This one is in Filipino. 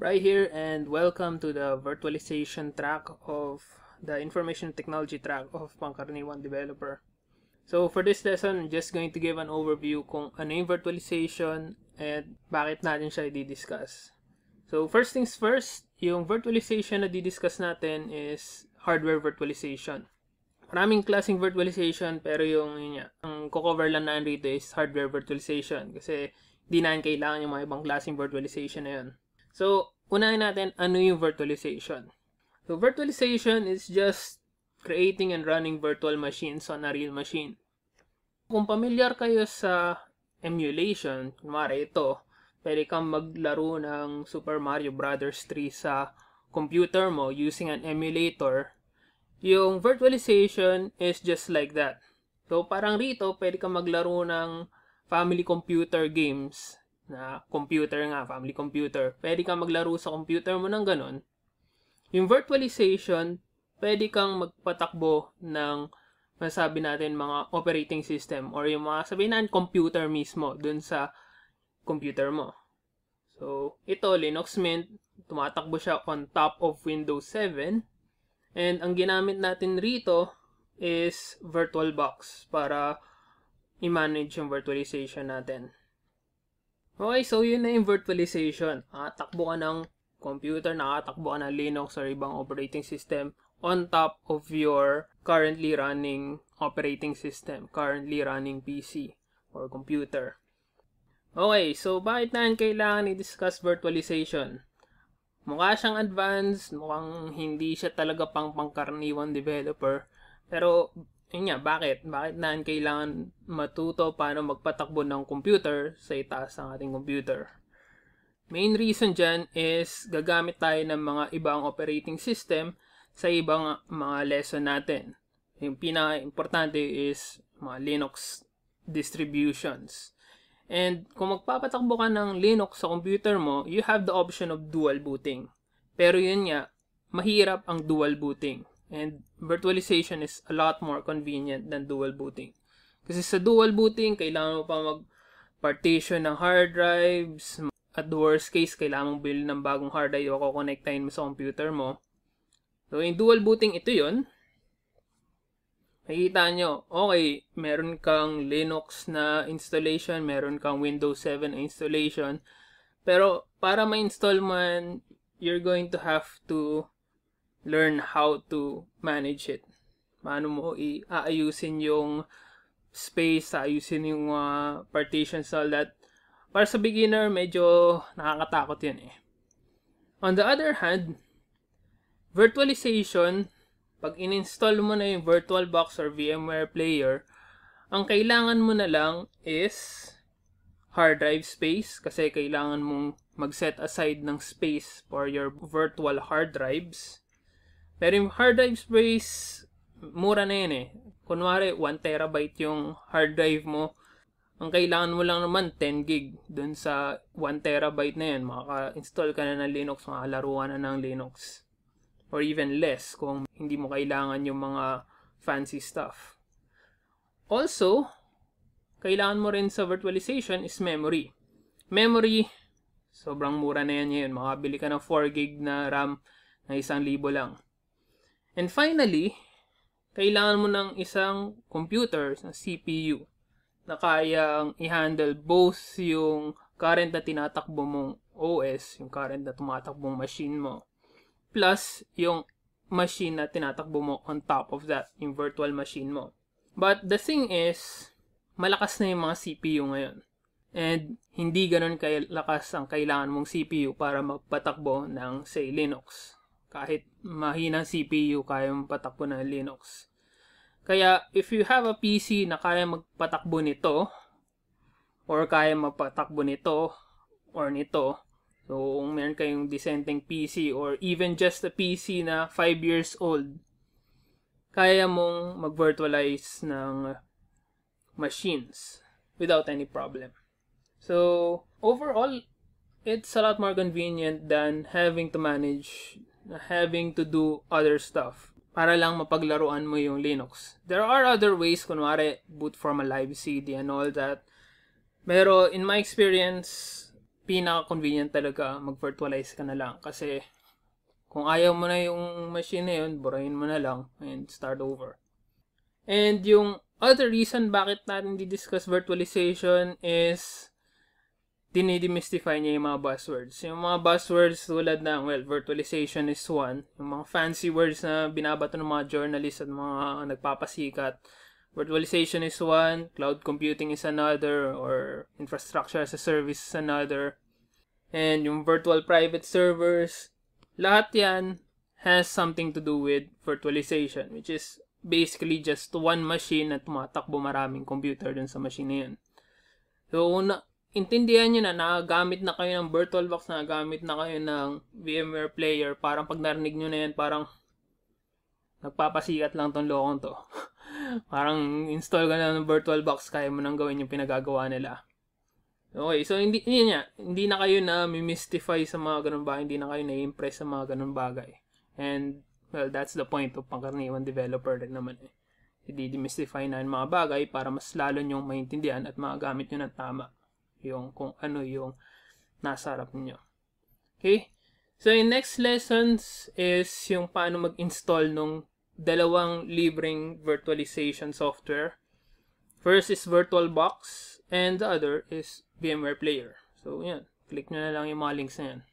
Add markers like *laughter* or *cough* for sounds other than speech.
Right here and welcome to the virtualization track of the information technology track of Pangkaraniwan Developer. So for this lesson, I'm just going to give an overview kung ano yung virtualization and bakit natin siya i-discuss. So first things first, yung virtualization na di-discuss natin is hardware virtualization. Maraming klaseng virtualization pero yung yun niya, ang cover lang na rito is hardware virtualization kasi hindi na kailangan yung mga ibang klaseng virtualization na yun. So, unahin natin ano yung virtualization. So, virtualization is just creating and running virtual machines on a real machine. Kung familiar kayo sa emulation, kumari ito, pwede kang maglaro ng Super Mario Brothers 3 sa computer mo using an emulator. Yung virtualization is just like that. So, parang rito, pwede kang maglaro ng family computer games na computer nga, family computer, pwede kang maglaro sa computer mo ng ganun. Yung virtualization, pwede kang magpatakbo ng masabi natin mga operating system or yung mga sabihin natin computer mismo dun sa computer mo. So, ito, Linux Mint, tumatakbo siya on top of Windows 7. And ang ginamit natin rito is VirtualBox para i-manage yung virtualization natin. Okay, so yun na yung virtualization. Uh, takbo ka ng computer, nakatakbo ka ng Linux or ibang operating system on top of your currently running operating system, currently running PC or computer. Okay, so bakit na kailangan i-discuss virtualization? Mukha siyang advanced, mukhang hindi siya talaga pang pangkaraniwang developer, pero yun nga, bakit? Bakit na kailangan matuto paano magpatakbo ng computer sa itaas ng ating computer? Main reason dyan is gagamit tayo ng mga ibang operating system sa ibang mga lesson natin. Yung pinaka-importante is mga Linux distributions. And kung magpapatakbo ka ng Linux sa computer mo, you have the option of dual booting. Pero yun nga, mahirap ang dual booting And virtualization is a lot more convenient than dual booting. Kasi sa dual booting, kailangan mo pa mag-partition ng hard drives. At worst case, kailangan mong bilhin ng bagong hard drive o kukonektahin mo sa computer mo. So, in dual booting, ito yon Nakikita nyo, okay, meron kang Linux na installation, meron kang Windows 7 installation. Pero, para ma-install man, you're going to have to learn how to manage it. Paano mo i-aayusin yung space, ayusin yung uh, ah, partitions all that. Para sa beginner, medyo nakakatakot yan eh. On the other hand, virtualization, pag in-install mo na yung VirtualBox or VMware player, ang kailangan mo na lang is hard drive space kasi kailangan mong mag-set aside ng space for your virtual hard drives. Pero yung hard drive space, mura na yun eh. Kunwari, 1 terabyte yung hard drive mo. Ang kailangan mo lang naman, 10 gig. Doon sa 1 terabyte na yan, makaka-install ka na ng Linux, makakalaruan na ng Linux. Or even less kung hindi mo kailangan yung mga fancy stuff. Also, kailangan mo rin sa virtualization is memory. Memory, sobrang mura na yan ngayon. Makabili ka ng 4 gig na RAM na isang libo lang. And finally, kailangan mo ng isang computer, ng CPU, na kayang i-handle both yung current na tinatakbo mong OS, yung current na tumatakbo mong machine mo, plus yung machine na tinatakbo mo on top of that, yung virtual machine mo. But the thing is, malakas na yung mga CPU ngayon. And hindi ganun kay lakas ang kailangan mong CPU para magpatakbo ng, say, Linux. Kahit mahina CPU, kaya mong patakbo ng Linux. Kaya, if you have a PC na kaya magpatakbo nito, or kaya mapatakbo nito, or nito, so kung meron kayong dissenting PC, or even just a PC na 5 years old, kaya mong mag-virtualize ng machines without any problem. So, overall, it's a lot more convenient than having to manage having to do other stuff para lang mapaglaruan mo yung Linux. There are other ways, kunwari, boot from a live CD and all that. Pero in my experience, pinaka-convenient talaga mag-virtualize ka na lang. Kasi kung ayaw mo na yung machine na yun, burahin mo na lang and start over. And yung other reason bakit natin di-discuss virtualization is dinidemystify niya yung mga buzzwords. Yung mga buzzwords tulad ng, well, virtualization is one. Yung mga fancy words na binabato ng mga journalists at mga nagpapasikat. Virtualization is one, cloud computing is another, or infrastructure as a service is another. And yung virtual private servers, lahat yan has something to do with virtualization, which is basically just one machine na tumatakbo maraming computer dun sa machine na yun. So, una, intindihan nyo na nakagamit na kayo ng VirtualBox, nakagamit na kayo ng VMware Player, parang pag narinig nyo na yan, parang nagpapasikat lang tong lokong to. *laughs* parang install ka na ng VirtualBox, kaya mo nang gawin yung pinagagawa nila. Okay, so hindi, yun niya, hindi na kayo na mystify sa mga ganun bagay, hindi na kayo na-impress sa mga ganun bagay. And, well, that's the point of pangkaraniwan developer rin naman eh. Hindi demystify na yung mga bagay para mas lalo nyong maintindihan at magagamit nyo ng tama yung kung ano yung nasa harap niyo. Okay? So, in next lessons is yung paano mag-install nung dalawang libreng virtualization software. First is VirtualBox and the other is VMware Player. So, yan. Click nyo na lang yung mga links na yan.